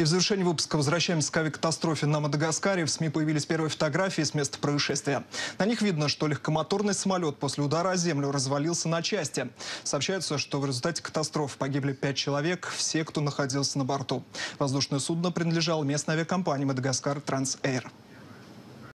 И в завершении выпуска возвращаемся к авиакатастрофе на Мадагаскаре. В СМИ появились первые фотографии с места происшествия. На них видно, что легкомоторный самолет после удара о землю развалился на части. Сообщается, что в результате катастрофы погибли пять человек, все, кто находился на борту. Воздушное судно принадлежало местной авиакомпании «Мадагаскар Трансэйр».